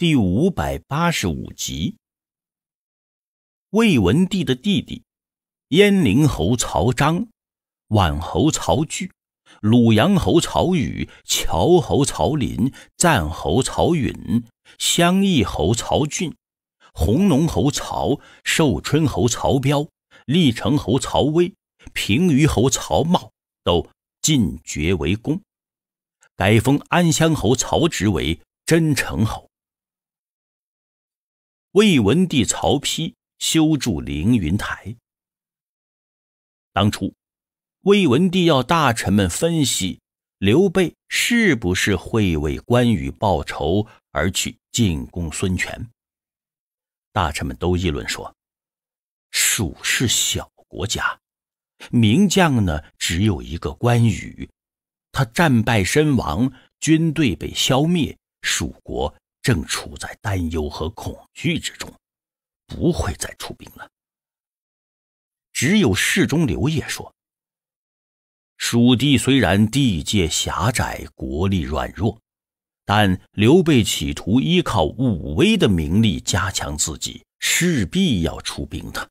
第五百八十五集，魏文帝的弟弟，燕陵侯曹彰，宛侯曹据，鲁阳侯曹宇，谯侯曹林，赞侯曹允，襄邑侯曹俊，弘农侯曹寿春侯曹彪，历城侯曹威，平舆侯曹茂，都进爵为公，改封安乡侯曹植为真成侯。魏文帝曹丕修筑凌云台。当初，魏文帝要大臣们分析刘备是不是会为关羽报仇而去进攻孙权。大臣们都议论说：“蜀是小国家，名将呢只有一个关羽，他战败身亡，军队被消灭，蜀国。”正处在担忧和恐惧之中，不会再出兵了。只有侍中刘烨说：“蜀地虽然地界狭窄，国力软弱，但刘备企图依靠武威的名利加强自己，势必要出兵的，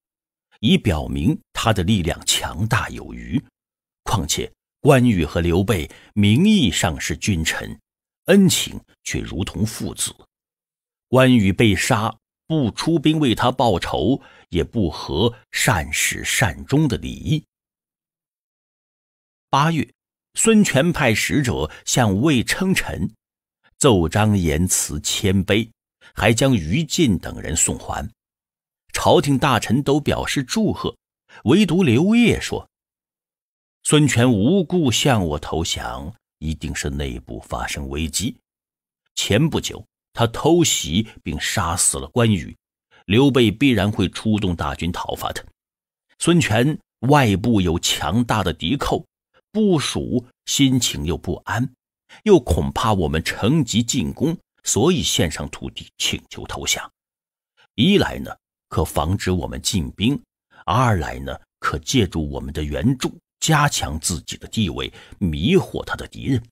以表明他的力量强大有余。况且关羽和刘备名义上是君臣。”恩情却如同父子。关羽被杀，不出兵为他报仇，也不合善始善终的礼义。八月，孙权派使者向魏称臣，奏章言辞谦卑，还将于禁等人送还。朝廷大臣都表示祝贺，唯独刘烨说：“孙权无故向我投降。”一定是内部发生危机。前不久，他偷袭并杀死了关羽，刘备必然会出动大军讨伐他。孙权外部有强大的敌寇，部署心情又不安，又恐怕我们乘机进攻，所以献上土地请求投降。一来呢，可防止我们进兵；二来呢，可借助我们的援助。加强自己的地位，迷惑他的敌人。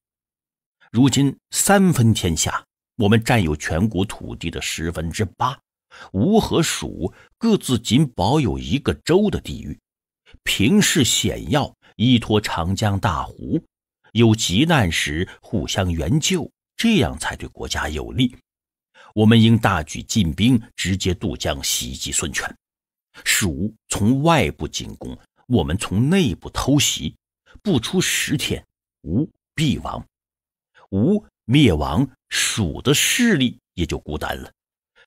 如今三分天下，我们占有全国土地的十分之八，吴和蜀各自仅保有一个州的地域，平势险要，依托长江大湖，有急难时互相援救，这样才对国家有利。我们应大举进兵，直接渡江袭击孙权。蜀从外部进攻。我们从内部偷袭，不出十天，吴必亡。吴灭亡，蜀的势力也就孤单了。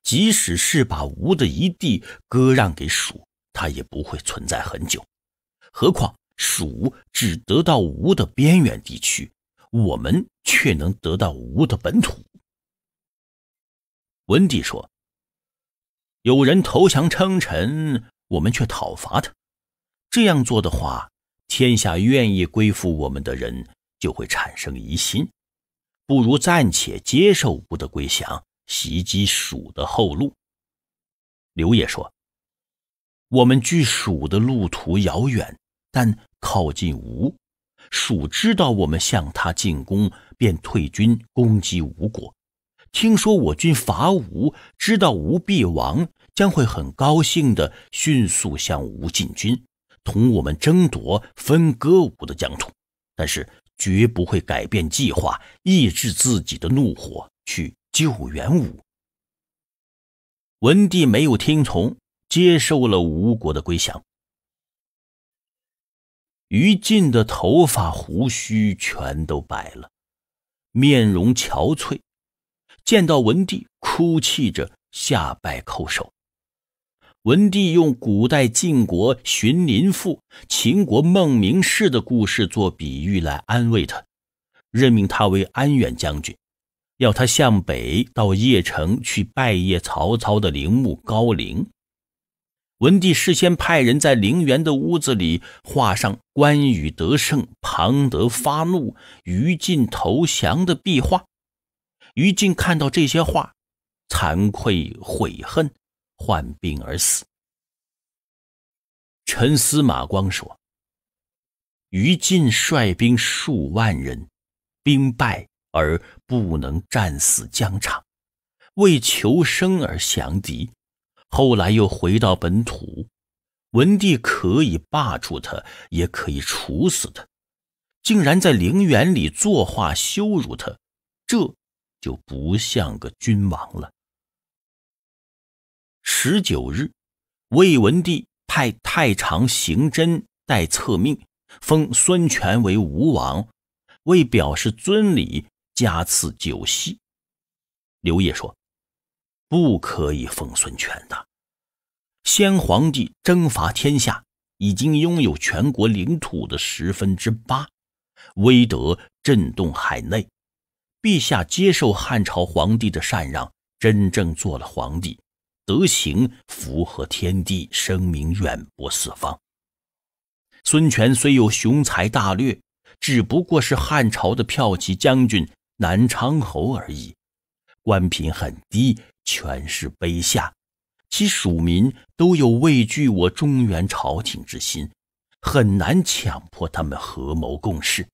即使是把吴的一地割让给蜀，他也不会存在很久。何况蜀只得到吴的边缘地区，我们却能得到吴的本土。文帝说：“有人投降称臣，我们却讨伐他。”这样做的话，天下愿意归附我们的人就会产生疑心，不如暂且接受吴的归降，袭击蜀的后路。刘烨说：“我们距蜀的路途遥远，但靠近吴，蜀知道我们向他进攻，便退军攻击吴国。听说我军伐吴，知道吴必亡，将会很高兴的迅速向吴进军。”同我们争夺分割吴的疆土，但是绝不会改变计划，抑制自己的怒火去救援吴。文帝没有听从，接受了吴国的归降。于禁的头发胡须全都白了，面容憔悴，见到文帝，哭泣着下拜叩首。文帝用古代晋国荀林赋、秦国孟明氏的故事做比喻来安慰他，任命他为安远将军，要他向北到邺城去拜谒曹操的陵墓高陵。文帝事先派人在陵园的屋子里画上关羽得胜、庞德发怒、于禁投降的壁画。于禁看到这些画，惭愧悔恨。患病而死。陈司马光说：“于禁率兵数万人，兵败而不能战死疆场，为求生而降敌，后来又回到本土。文帝可以罢黜他，也可以处死他，竟然在陵园里作画羞辱他，这就不像个君王了。”十九日，魏文帝派太常刑侦代册命，封孙权为吴王，为表示尊礼，加赐酒席。刘烨说：“不可以封孙权的。先皇帝征伐天下，已经拥有全国领土的十分之八，威德震动海内。陛下接受汉朝皇帝的禅让，真正做了皇帝。”德行符合天地，声名远播四方。孙权虽有雄才大略，只不过是汉朝的骠骑将军、南昌侯而已，官品很低，权势卑下，其属民都有畏惧我中原朝廷之心，很难强迫他们合谋共事。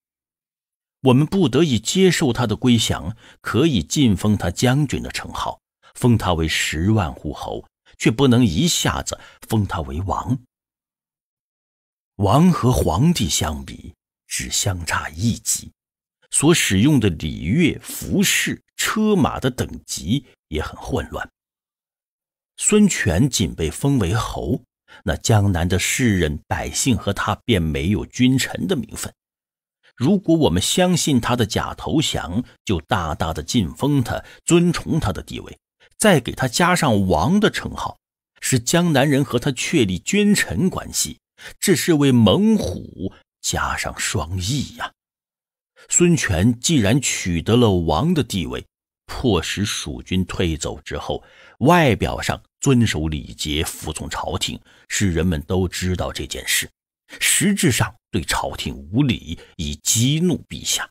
我们不得已接受他的归降，可以晋封他将军的称号。封他为十万户侯，却不能一下子封他为王。王和皇帝相比，只相差一级，所使用的礼乐、服饰、车马的等级也很混乱。孙权仅被封为侯，那江南的士人百姓和他便没有君臣的名分。如果我们相信他的假投降，就大大的进封他，尊崇他的地位。再给他加上王的称号，是江南人和他确立君臣关系。这是为猛虎加上双翼呀！孙权既然取得了王的地位，迫使蜀军退走之后，外表上遵守礼节，服从朝廷，使人们都知道这件事；实质上对朝廷无礼，以激怒陛下。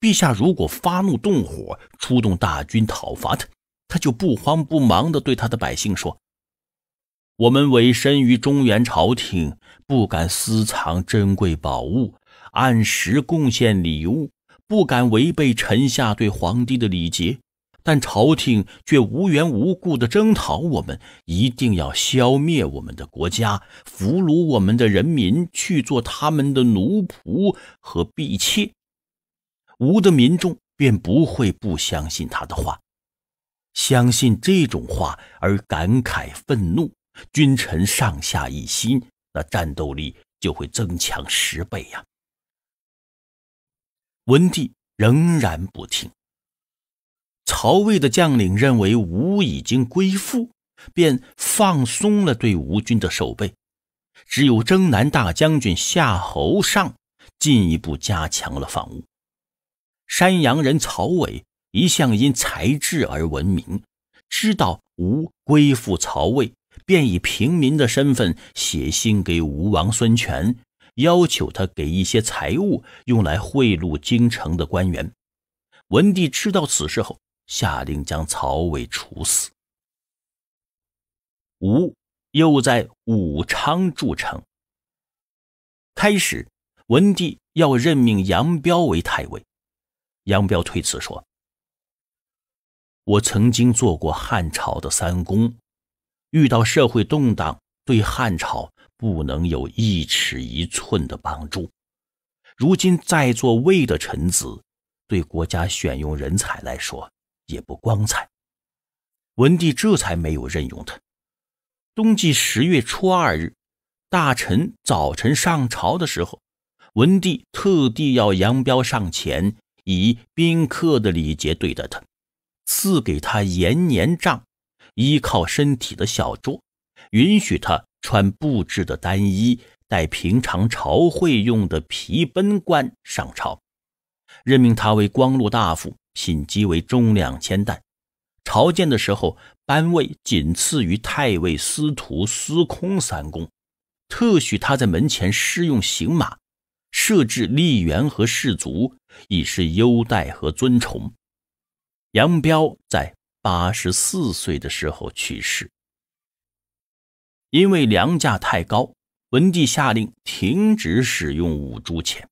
陛下如果发怒动火，出动大军讨伐他。他就不慌不忙地对他的百姓说：“我们委身于中原朝廷，不敢私藏珍贵宝物，按时贡献礼物，不敢违背臣下对皇帝的礼节。但朝廷却无缘无故地征讨我们，一定要消灭我们的国家，俘虏我们的人民去做他们的奴仆和婢妾。吴的民众便不会不相信他的话。”相信这种话而感慨愤怒，君臣上下一心，那战斗力就会增强十倍呀。文帝仍然不听。曹魏的将领认为吴已经归附，便放松了对吴军的守备，只有征南大将军夏侯尚进一步加强了防务。山阳人曹伟。一向因才智而闻名，知道吴归附曹魏，便以平民的身份写信给吴王孙权，要求他给一些财物，用来贿赂京城的官员。文帝知道此事后，下令将曹伟处死。吴又在武昌筑城。开始，文帝要任命杨彪为太尉，杨彪推辞说。我曾经做过汉朝的三公，遇到社会动荡，对汉朝不能有一尺一寸的帮助。如今在做魏的臣子，对国家选用人才来说也不光彩。文帝这才没有任用他。冬季十月初二日，大臣早晨上朝的时候，文帝特地要杨彪上前，以宾客的礼节对待他。赐给他延年杖，依靠身体的小桌，允许他穿布制的单衣，带平常朝会用的皮奔冠上朝，任命他为光禄大夫，品级为中两千担。朝见的时候班位仅次于太尉、司徒、司空三公，特许他在门前试用行马，设置吏员和士卒，以示优待和尊崇。杨彪在八十四岁的时候去世。因为粮价太高，文帝下令停止使用五铢钱。